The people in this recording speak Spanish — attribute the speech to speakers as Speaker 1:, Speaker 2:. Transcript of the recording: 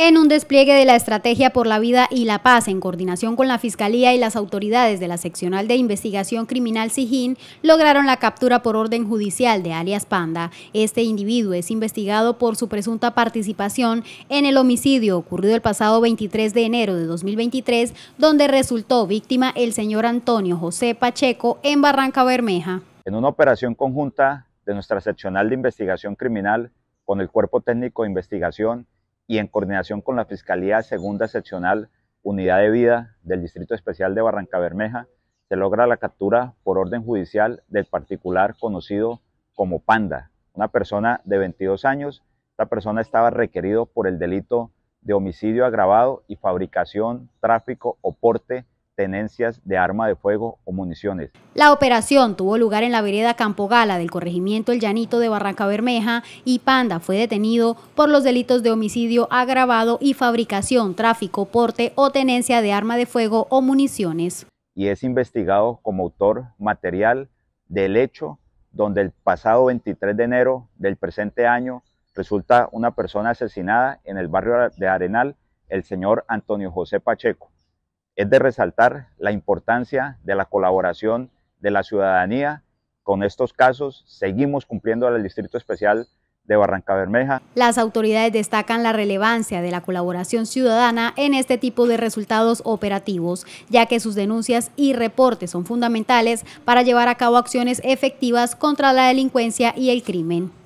Speaker 1: En un despliegue de la Estrategia por la Vida y la Paz, en coordinación con la Fiscalía y las autoridades de la Seccional de Investigación Criminal Sijín, lograron la captura por orden judicial de alias Panda. Este individuo es investigado por su presunta participación en el homicidio ocurrido el pasado 23 de enero de 2023, donde resultó víctima el señor Antonio José Pacheco en Barranca Bermeja.
Speaker 2: En una operación conjunta de nuestra Seccional de Investigación Criminal con el Cuerpo Técnico de Investigación, y en coordinación con la Fiscalía Segunda Seccional Unidad de Vida del Distrito Especial de Barranca Bermeja, se logra la captura por orden judicial del particular conocido como Panda, una persona de 22 años. Esta persona estaba requerido por el delito de homicidio agravado y fabricación, tráfico o porte tenencias de arma de fuego o municiones.
Speaker 1: La operación tuvo lugar en la vereda Campo Gala del corregimiento El Llanito de Barranca Bermeja y Panda fue detenido por los delitos de homicidio agravado y fabricación, tráfico, porte o tenencia de arma de fuego o municiones.
Speaker 2: Y es investigado como autor material del hecho donde el pasado 23 de enero del presente año resulta una persona asesinada en el barrio de Arenal, el señor Antonio José Pacheco es de resaltar la importancia de la colaboración de la ciudadanía. Con estos casos seguimos cumpliendo al Distrito Especial de Barranca Bermeja.
Speaker 1: Las autoridades destacan la relevancia de la colaboración ciudadana en este tipo de resultados operativos, ya que sus denuncias y reportes son fundamentales para llevar a cabo acciones efectivas contra la delincuencia y el crimen.